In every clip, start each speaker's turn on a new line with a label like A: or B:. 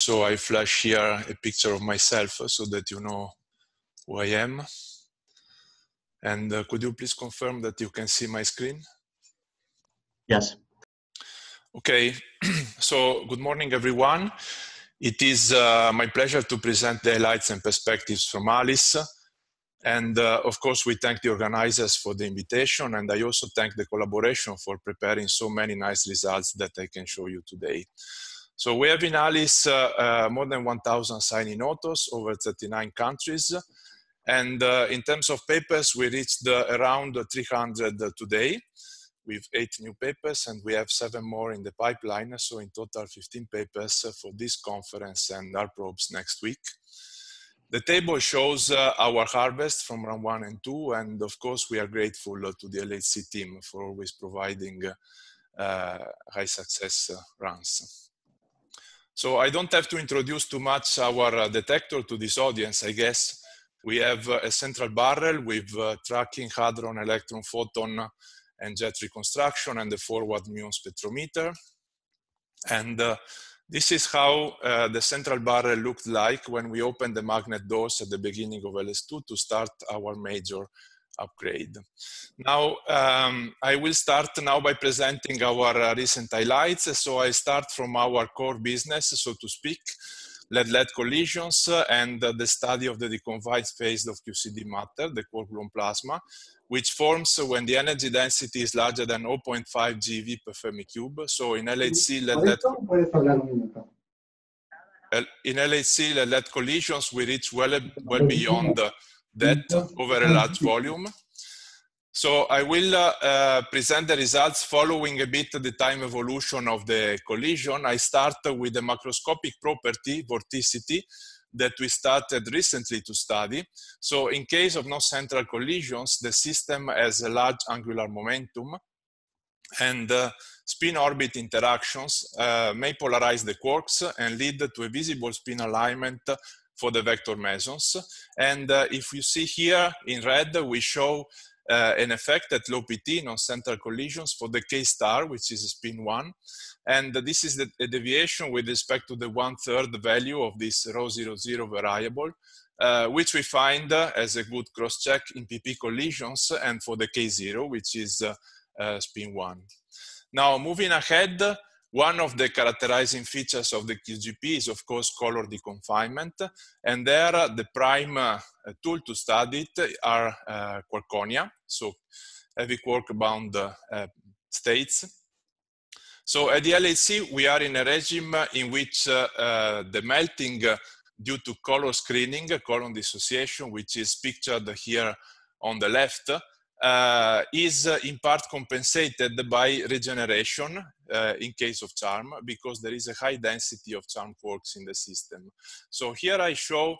A: So I flash here a picture of myself uh, so that you know who I am. And uh, could you please confirm that you can see my screen? Yes. Okay, so good morning, everyone. It is uh, my pleasure to present the highlights and perspectives from Alice. And uh, of course, we thank the organizers for the invitation, and I also thank the collaboration for preparing so many nice results that I can show you today. So we have in Alice uh, uh, more than 1,000 signing authors over 39 countries. And uh, in terms of papers, we reached around 300 today with eight new papers and we have seven more in the pipeline. So in total 15 papers for this conference and our probes next week. The table shows uh, our harvest from round one and two. And of course we are grateful to the LHC team for always providing uh, high success runs. So I don't have to introduce too much our uh, detector to this audience, I guess. We have uh, a central barrel with uh, tracking hadron, electron, photon, and jet reconstruction and the forward muon spectrometer. And uh, this is how uh, the central barrel looked like when we opened the magnet doors at the beginning of LS2 to start our major upgrade. Now, um, I will start now by presenting our uh, recent highlights. So I start from our core business, so to speak, lead-lead collisions uh, and uh, the study of the deconfined phase of QCD matter, the core gluon plasma, which forms when the energy density is larger than 0.5 GeV per cube. So in LHC, lead-lead... In LHC, lead-lead collisions, we reach well, well beyond that over a large volume. So I will uh, uh, present the results following a bit the time evolution of the collision. I start with the macroscopic property, vorticity, that we started recently to study. So in case of non-central collisions, the system has a large angular momentum and uh, spin orbit interactions uh, may polarize the quarks and lead to a visible spin alignment for the vector mesons. And uh, if you see here in red, we show uh, an effect at low PT, non-central collisions for the K star, which is spin one. And this is the, deviation with respect to the one-third value of this rho zero zero variable, uh, which we find uh, as a good cross-check in PP collisions and for the K zero, which is uh, uh, spin one. Now, moving ahead, one of the characterizing features of the QGP is, of course, color deconfinement. And there, uh, the prime uh, tool to study it are uh, quarkonia, so heavy quark bound uh, states. So at the LHC, we are in a regime in which uh, uh, the melting due to color screening, color dissociation, which is pictured here on the left, uh, is uh, in part compensated by regeneration uh, in case of charm because there is a high density of charm quarks in the system. So here I show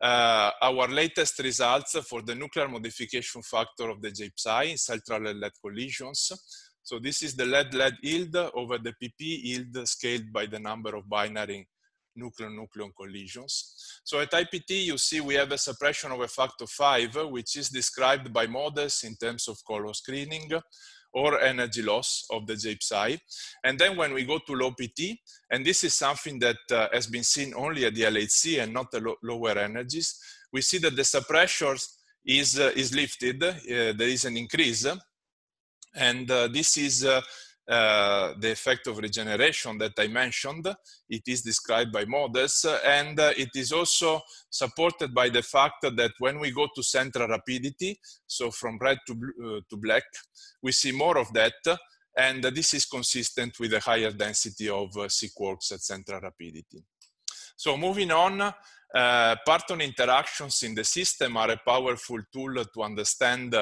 A: uh, our latest results for the nuclear modification factor of the JPSI in central lead collisions. So this is the lead-lead yield over the PP yield scaled by the number of binary nuclear-nucleon collisions. So at IPT, you see we have a suppression of a factor 5, which is described by models in terms of color screening or energy loss of the JPSI. And then when we go to low PT, and this is something that uh, has been seen only at the LHC and not the lo lower energies, we see that the suppression is, uh, is lifted, uh, there is an increase, and uh, this is uh, uh, the effect of regeneration that I mentioned. It is described by models, and uh, it is also supported by the fact that when we go to central rapidity, so from red to, uh, to black, we see more of that, and this is consistent with a higher density of uh, sea quarks at central rapidity. So moving on, uh, parton interactions in the system are a powerful tool to understand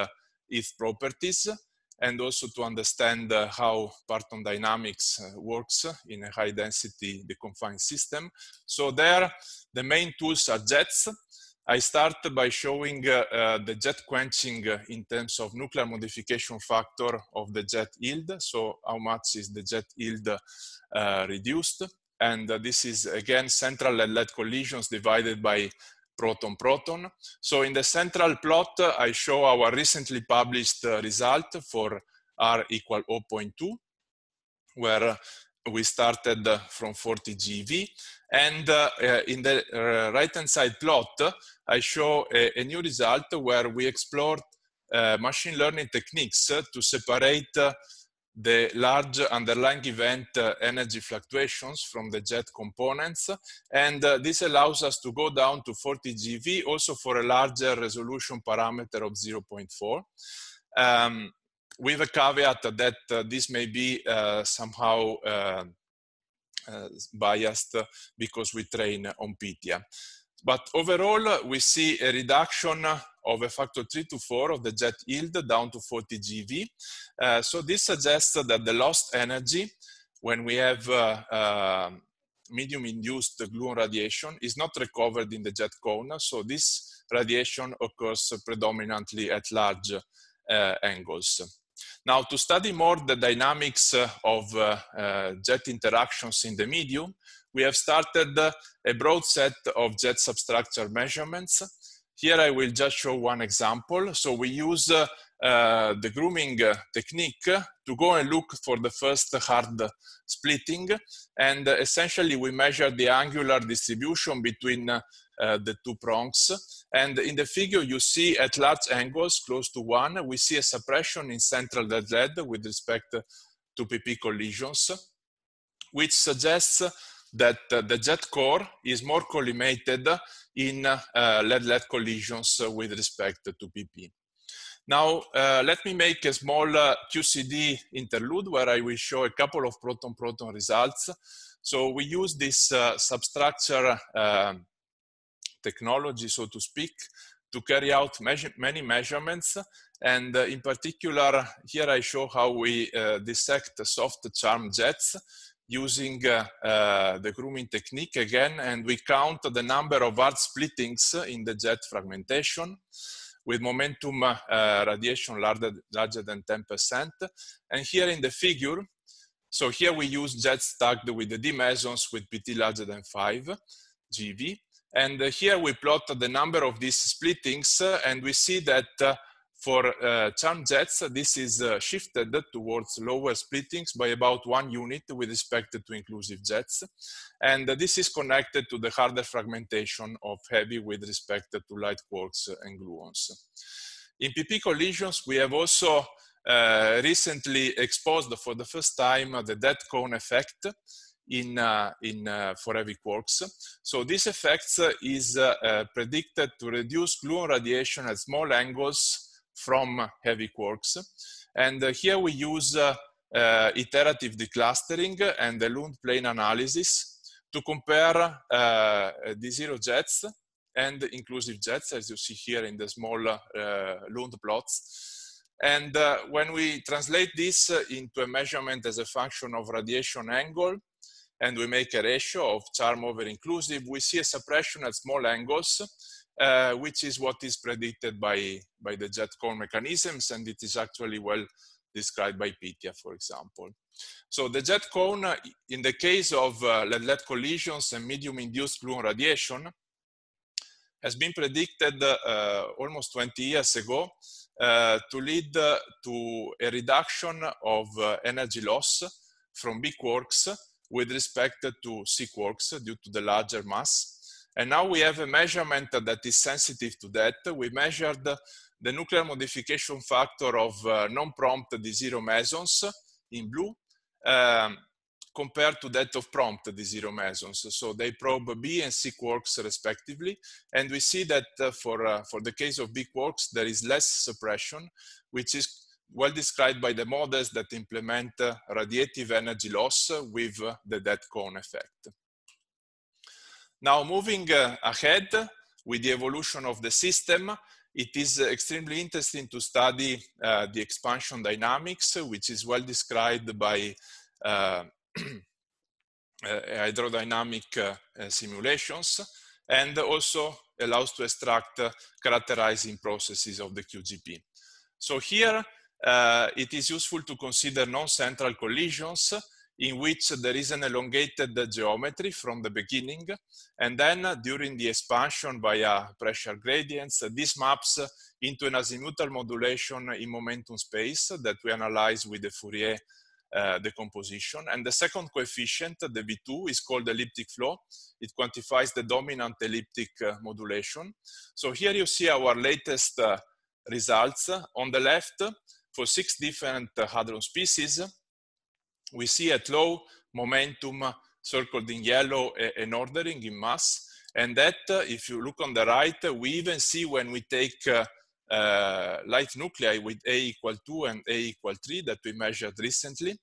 A: its properties and also to understand uh, how parton dynamics uh, works in a high density deconfined system. So there, the main tools are jets. I start by showing uh, uh the jet quenching uh, in terms of nuclear modification factor of the jet yield. So how much is the jet yield uh, reduced? And this is again central and lead collisions divided by proton-proton. So in the central plot, I show our recently published uh, result for R equal 0.2, where we started from 40 GeV. And uh, uh, in the uh, right-hand side plot, I show a, a, new result where we explored uh, machine learning techniques to separate the large underlying event uh, energy fluctuations from the jet components. And uh, this allows us to go down to 40 GV, also for a larger resolution parameter of 0.4. Um, with a caveat that uh, this may be uh, somehow uh, uh, biased because we train on PTIA. But overall, we see a reduction of a factor 3 to 4 of the jet yield down to 40 GV. Uh, so this suggests that the lost energy when we have uh, um, medium-induced gluon radiation is not recovered in the jet cone. So this radiation occurs predominantly at large uh, angles. Now, to study more the dynamics uh, of uh, uh, jet interactions in the medium, we have started uh, a broad set of jet substructure measurements here I will just show one example. So we use uh, uh, the grooming uh, technique to go and look for the first hard splitting. And essentially we measure the angular distribution between uh, the two prongs. And in the figure, you see at large angles, close to one, we see a suppression in central dead lead with respect to PP collisions, which suggests that uh, the jet core is more collimated in lead-lead uh, collisions with respect to PP. Now, uh, let me make a small uh, QCD interlude where I will show a couple of proton-proton results. So we use this uh, substructure um, technology, so to speak, to carry out measure many measurements. And uh, in particular, here I show how we dissect soft charm jets using uh, uh, the grooming technique again, and we count the number of hard splittings in the jet fragmentation with momentum uh, radiation larger, larger than 10%. And here in the figure, so here we use jets tagged with the D mesons with PT larger than 5 GV. And uh, here we plot the number of these splittings, uh, and we see that uh, for uh, charm jets, this is uh, shifted towards lower splittings by about one unit with respect to inclusive jets. And uh, this is connected to the harder fragmentation of heavy with respect to light quarks and gluons. In PP collisions, we have also uh, recently exposed for the first time the dead cone effect in, uh, in uh, for heavy quarks. So this effect is uh, predicted to reduce gluon radiation at small angles from heavy quarks. And uh, here we use uh, uh, iterative declustering and the Lund plane analysis to compare the zero jets and inclusive jets, as you see here in the small Lund plots. And uh, when we translate this uh, into a measurement as a function of radiation angle, and we make a ratio of charm over inclusive, we see a suppression at small angles uh, which is what is predicted by, by the jet core mechanisms, and it is actually well described by Pitya, for example. So the jet cone, uh, in the case of uh, lead-lead collisions and medium-induced gluon radiation, has been predicted uh, uh, almost 20 years ago uh, to lead to a reduction of energy loss from big quarks with respect to C quarks due to the larger mass and now we have a measurement that is sensitive to that. We measured the nuclear modification factor of uh, non-prompt D0 mesons in blue um, compared to that of prompt D0 mesons. So they probe B and C quarks respectively. And we see that uh, for, uh, for the case of B quarks, there is less suppression, which is well described by the models that implement uh, radiative energy loss with uh, the dead cone effect. Now, moving uh, ahead with the evolution of the system, it is extremely interesting to study uh, the expansion dynamics, which is well described by uh, uh hydrodynamic uh, uh, simulations, and also allows to extract characterizing processes of the QGP. So here, it is useful to consider non-central collisions in which there is an elongated geometry from the beginning. And then during the expansion via pressure gradients, this maps into an azimuthal modulation in momentum space that we analyze with the Fourier uh, decomposition. And the second coefficient, the V2, is called elliptic flow. It quantifies the dominant elliptic uh, modulation. So here you see our latest uh, results. On the left, for six different uh, hadron species, we see at low momentum circled in yellow an ordering in mass. And that, uh, if you look on the right, we even see when we take uh, uh, light nuclei with A equal 2 and A equal 3 that we measured recently.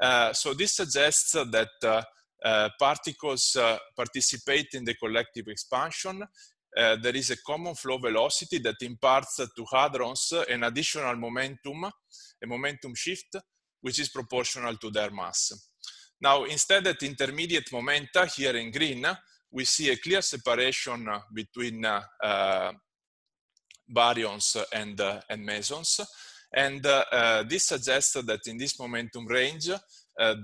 A: Uh, so this suggests that uh, uh particles participate in the collective expansion. there is a common flow velocity that imparts to hadrons an additional momentum, a momentum shift which is proportional to their mass. Now, instead at intermediate momenta, here in green, we see a clear separation between uh, baryons and, uh, and mesons. And uh, uh this suggests that in this momentum range, uh,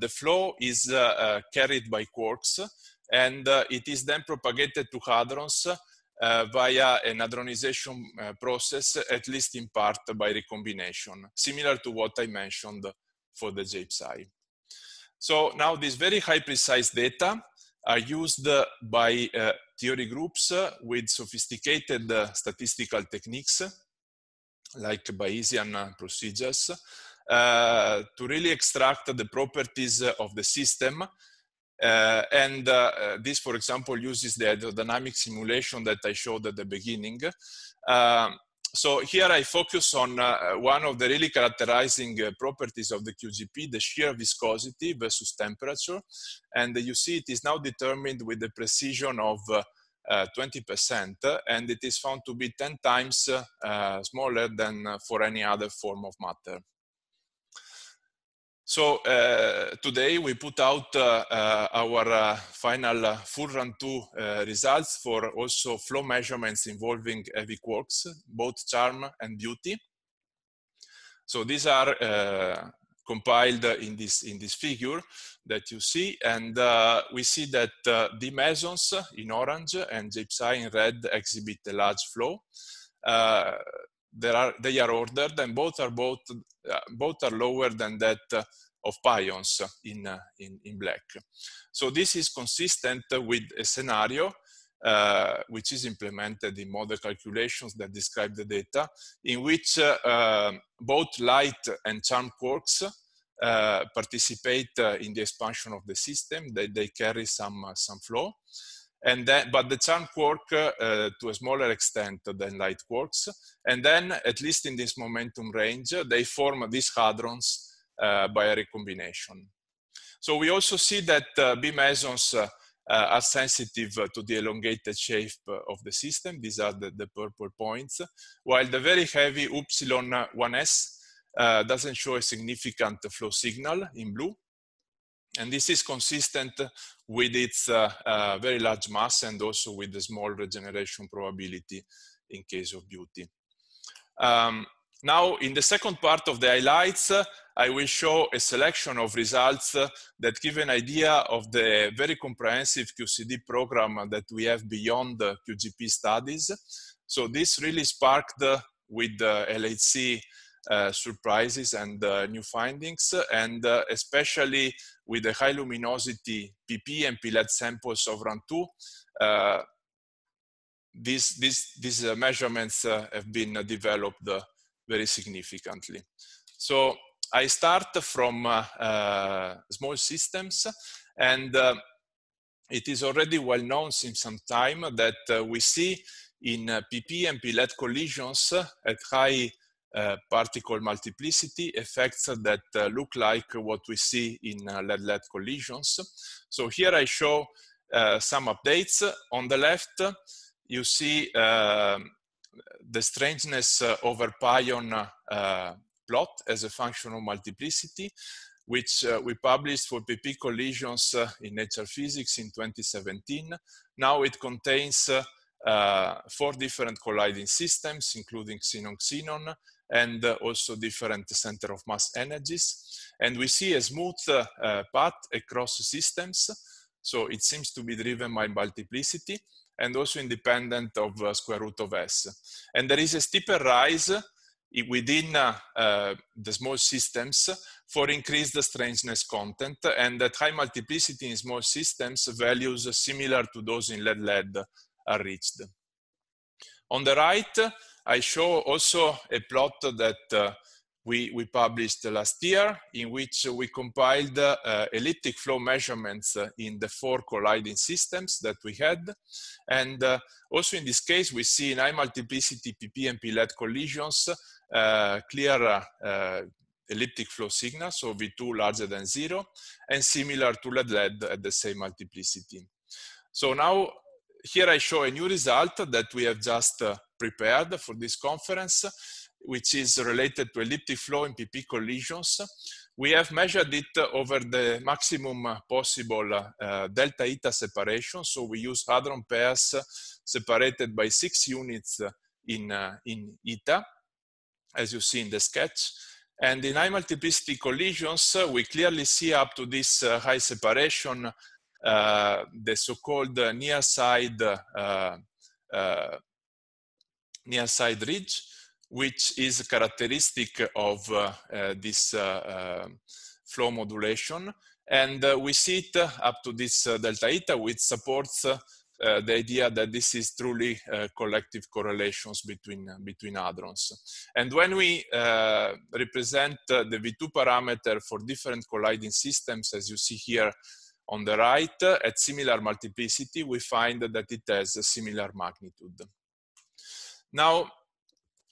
A: the flow is uh, carried by quarks and it is then propagated to hadrons via an hadronization process, at least in part by recombination, similar to what I mentioned for the JPSI. So now these very high precise data are used uh, by uh, theory groups uh, with sophisticated uh, statistical techniques like Bayesian uh, procedures uh, to really extract the properties of the system. Uh, and uh, this, for example, uses the hydrodynamic simulation that I showed at the beginning so here I focus on uh, uh, one of the really characterizing uh, properties of the QGP, the shear viscosity versus temperature. And you see it is now determined with the precision of 20%, uh, uh, and it is found to be 10 times smaller than for any other form of matter. So uh, today we put out uh, uh, our uh, final uh, full run two uh, results for also flow measurements involving heavy quarks, both charm and beauty. So these are compiled in this in this figure that you see, and we see that the mesons in orange and psi in red exhibit a large flow. Uh, are, they are ordered and both are, both, uh, both are lower than that uh, of pions in, uh, in, in black. So this is consistent with a scenario uh, which is implemented in model calculations that describe the data in which uh, um, both light and charm quarks uh, participate in the expansion of the system, they, they carry some, some flow and then but the charm quark uh, to a smaller extent than light quarks and then at least in this momentum range they form these hadrons uh, by a recombination so we also see that uh, b mesons uh, uh, are sensitive to the elongated shape of the system these are the, the purple points while the very heavy upsilon 1s uh, doesn't show a significant flow signal in blue and this is consistent with its uh, uh, very large mass and also with the small regeneration probability in case of beauty. Um, now, in the second part of the highlights, uh, I will show a selection of results uh, that give an idea of the very comprehensive QCD program that we have beyond the QGP studies. So this really sparked uh, with the LHC uh, surprises and uh, new findings, and uh, especially with the high luminosity PP and PLED samples of RAN2, these, these, these measurements have been developed very significantly. So I start from small systems and it is already well known since some time that uh, we see in uh, PP and PLED collisions at high uh, particle multiplicity effects that uh, look like what we see in uh, lead-lead collisions. So here I show uh, some updates. On the left, you see um, the strangeness over pion plot as a function of multiplicity, which we published for PP collisions in Nature Physics in 2017. Now it contains uh, four different colliding systems, including xenon-xenon, and uh, also different center of mass energies. And we see a smooth uh, uh, path across systems. So it seems to be driven by multiplicity and also independent of square root of s. And there is a steeper rise within uh, uh, the small systems for increased strangeness content and that high multiplicity in small systems values similar to those in lead lead are reached. On the right, I show also a plot that uh, we, we published last year in which we compiled uh, elliptic flow measurements uh, in the four colliding systems that we had. And uh, also in this case, we see in high multiplicity PP and P-led collisions, uh, clear uh, elliptic flow signal, so V2 larger than zero, and similar to lead-lead at the same multiplicity. So now here I show a new result that we have just prepared for this conference, which is related to elliptic flow in PP collisions. We have measured it over the maximum possible uh, delta eta separation. So we use hadron pairs separated by six units in, uh, in eta, as you see in the sketch. And in high multiplicity collisions, uh, we clearly see up to this uh, high separation, uh, the so-called uh, near side near side ridge, which is a characteristic of uh, uh, this uh, flow modulation. And we see it up to this delta eta, which supports uh, the idea that this is truly uh, collective correlations between, uh, between hadrons. And when we represent the V2 parameter for different colliding systems, as you see here on the right, at similar multiplicity, we find that it has a similar magnitude. Now,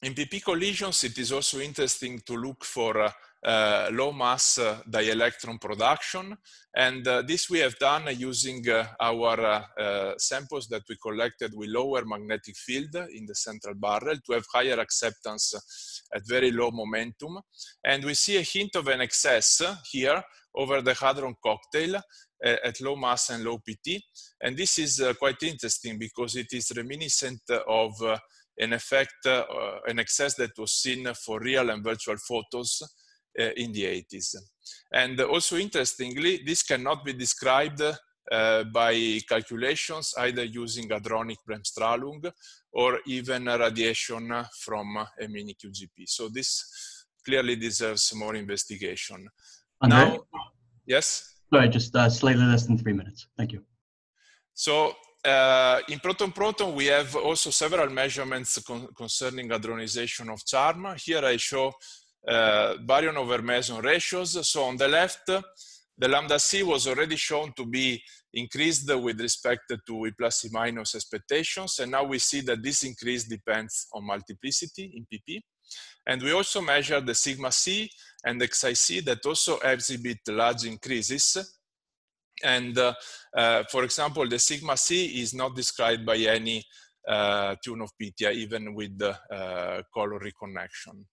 A: in PP collisions, it is also interesting to look for uh, low mass uh, dielectron production. And uh, this we have done using uh, our uh, uh, samples that we collected with lower magnetic field in the central barrel to have higher acceptance at very low momentum. And we see a hint of an excess here over the hadron cocktail at low mass and low PT. And this is quite interesting because it is reminiscent of an effect, uh, an excess that was seen for real and virtual photos uh, in the 80s. And also interestingly, this cannot be described uh, by calculations, either using hadronic bremsstrahlung or even radiation from a mini QGP. So this clearly deserves more investigation. Now,
B: yes? Sorry, just uh, slightly less than three minutes. Thank you.
A: So uh, in proton-proton, we have also several measurements con concerning hadronization of charm. Here I show uh, baryon over meson ratios. So on the left, the lambda c was already shown to be increased with respect to E plus E minus expectations. And now we see that this increase depends on multiplicity in PP. And we also measure the sigma c and xic that also exhibit large increases and uh, uh, for example, the sigma C is not described by any uh, tune of PTI, even with the color reconnection.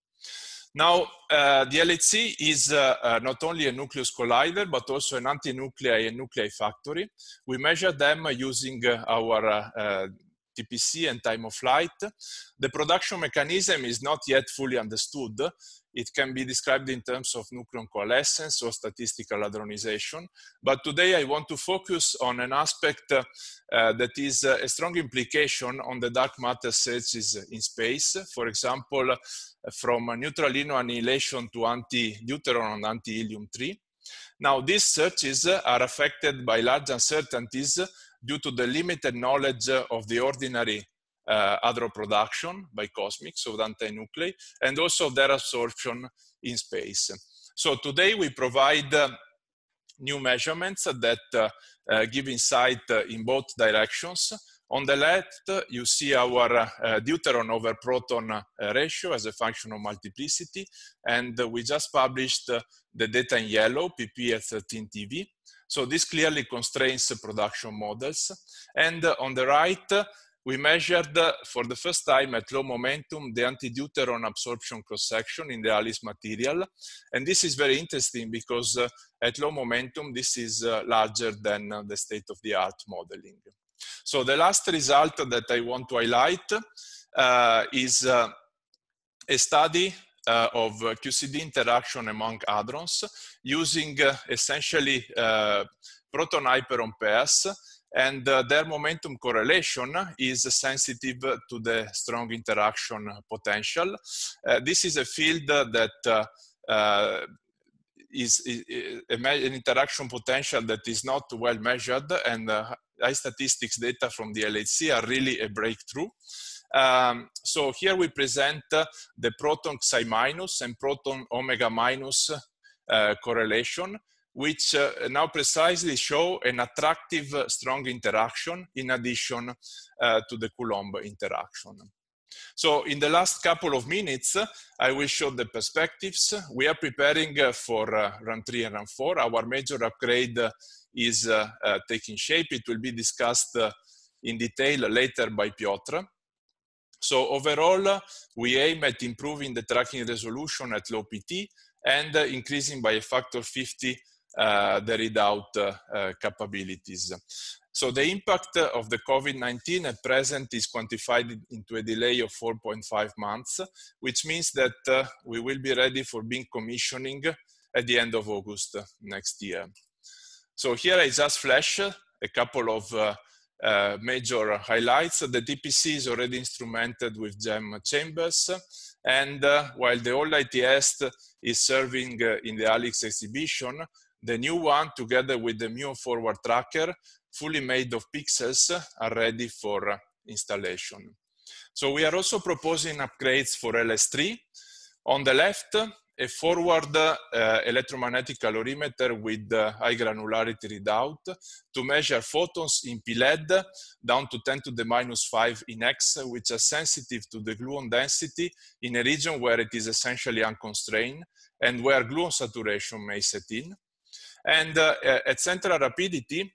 A: Now, uh, the LHC is uh, uh, not only a nucleus collider, but also an anti-nuclei and nuclei factory. We measure them using our TPC and time of flight. The production mechanism is not yet fully understood. It can be described in terms of nucleon coalescence or statistical hadronization. But today I want to focus on an aspect uh, uh that is uh, a strong implication on the dark matter searches in space. For example, from neutralino annihilation to anti-deuteron and anti-helium 3. Now, these searches are affected by large uncertainties due to the limited knowledge of the ordinary uh, other production by cosmics of nuclei and also their absorption in space. So today we provide uh, new measurements that uh, uh, give insight uh, in both directions. On the left, uh, you see our uh, deuteron over proton ratio as a function of multiplicity. And we just published the data in yellow, PP at 13 TV. So this clearly constrains production models. And on the right, we measured uh, for the first time at low momentum the antideuteron absorption cross-section in the ALICE material. And this is very interesting because uh, at low momentum, this is uh, larger than the state-of-the-art modeling. So the last result that I want to highlight uh, is uh, a study uh, of QCD interaction among hadrons using essentially proton hyperon pairs and uh, their momentum correlation is sensitive to the strong interaction potential. Uh, this is a field that uh, is, is, an interaction potential that is not well measured and uh, high statistics data from the LHC are really a breakthrough. Um, so here we present uh, the proton psi minus and proton omega minus uh, correlation which uh, now precisely show an attractive uh, strong interaction in addition uh, to the Coulomb interaction. So in the last couple of minutes, I will show the perspectives. We are preparing uh, for uh, Run three and Run four. Our major upgrade uh, is taking shape. It will be discussed in detail later by Piotr. So overall, we aim at improving the tracking resolution at low PT and increasing by a factor 50 uh, the readout uh, uh, capabilities. So the impact of the COVID-19 at present is quantified into a delay of 4.5 months, which means that we will be ready for being commissioning at the end of August next year. So here I just flash a couple of uh, uh, major highlights. The DPC is already instrumented with GEM chambers. And uh, while the old ITS is serving in the ALIX exhibition, the new one, together with the MUO forward tracker, fully made of pixels, are ready for installation. So we are also proposing upgrades for LS3. On the left, a forward uh, electromagnetic calorimeter with uh, high granularity readout to measure photons in PLED down to 10 to the minus 5 in X, which are sensitive to the gluon density in a region where it is essentially unconstrained and where gluon saturation may set in. And uh, at central rapidity,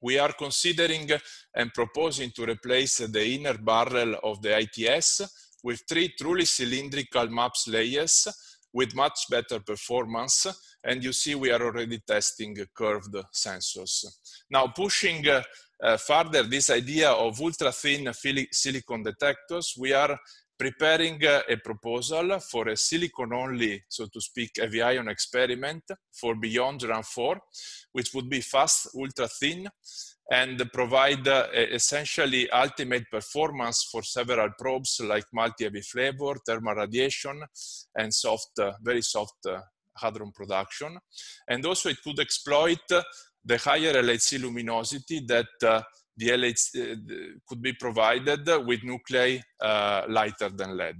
A: we are considering and proposing to replace the inner barrel of the ITS with three truly cylindrical MAPS layers with much better performance. And you see we are already testing curved sensors. Now pushing uh, uh, further this idea of ultra thin silicon detectors, we are preparing a proposal for a silicon-only, so to speak, aviation experiment for beyond run 4, which would be fast, ultra-thin, and provide uh, essentially ultimate performance for several probes like multi-heavy flavor, thermal radiation, and soft, uh, very soft uh, hadron production. And also it could exploit the higher LHC luminosity that uh, the LHC uh, could be provided with nuclei uh, lighter than lead.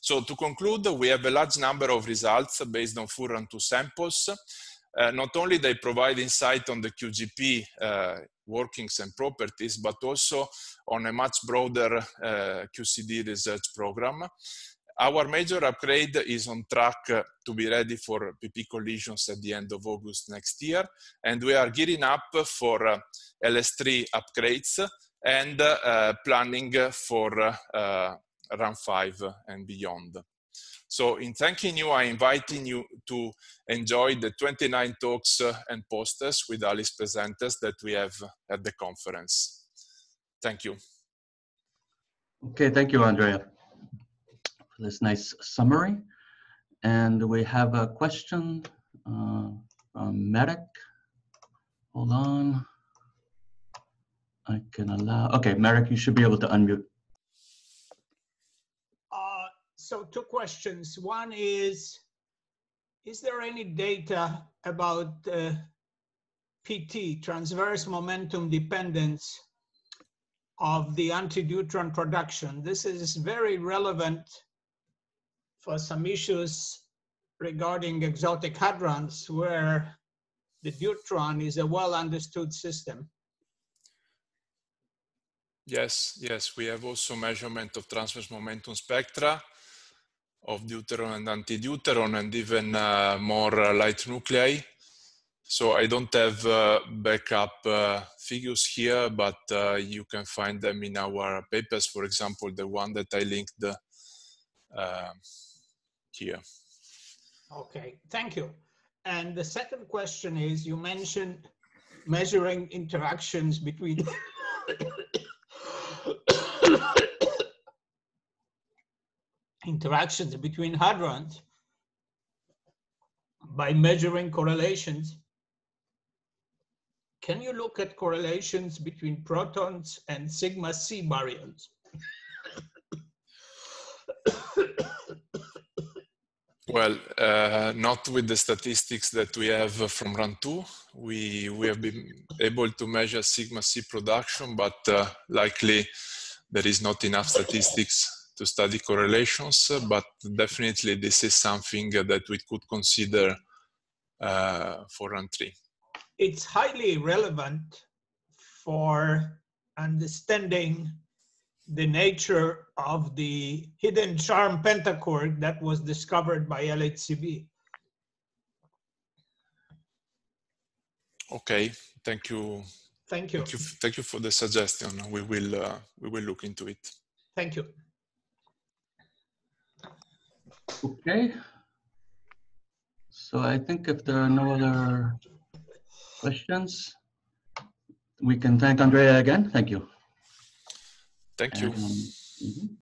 A: So to conclude, we have a large number of results based on and 2 samples. Uh, not only they provide insight on the QGP uh, workings and properties, but also on a much broader uh, QCD research program. Our major upgrade is on track to be ready for PP collisions at the end of August next year, and we are gearing up for uh, LS3 upgrades and uh, planning for uh, uh, Run 5 and beyond. So in thanking you, I inviting you to enjoy the 29 talks uh, and posters with Alice presenters that we have at the conference. Thank you.
B: Okay, thank you, Andrea for this nice summary. And we have a question uh, from Medic. Hold on. I can allow. Okay, Merrick, you should be able to unmute. Uh, so, two questions. One is Is there any data about uh, PT, transverse momentum dependence, of the antideuteron production? This is very relevant for some issues regarding exotic hadrons where the deuteron is a well understood system.
A: Yes, yes, we have also measurement of transverse momentum spectra of deuteron and anti-deuteron and even uh, more uh, light nuclei. So I don't have uh, backup uh, figures here, but uh, you can find them in our papers. For example, the one that I linked uh, here.
B: Okay, thank you. And the second question is, you mentioned measuring interactions between interactions between hadrons by measuring correlations. Can you look at correlations between protons and sigma C baryons?
A: Well, uh, not with the statistics that we have from Run 2 We, we have been able to measure sigma C production, but uh, likely there is not enough statistics to study correlations. But definitely, this is something that we could consider uh, for Run 3
B: It's highly relevant for understanding the nature of the hidden charm pentachord that was discovered by LHCb.
A: Okay, thank you. Thank you. Thank you, thank you for the suggestion. We will uh, we will look into it.
B: Thank you. Okay. So I think if there are no other questions, we can thank Andrea again. Thank you. Thank you. Um, mm-hmm.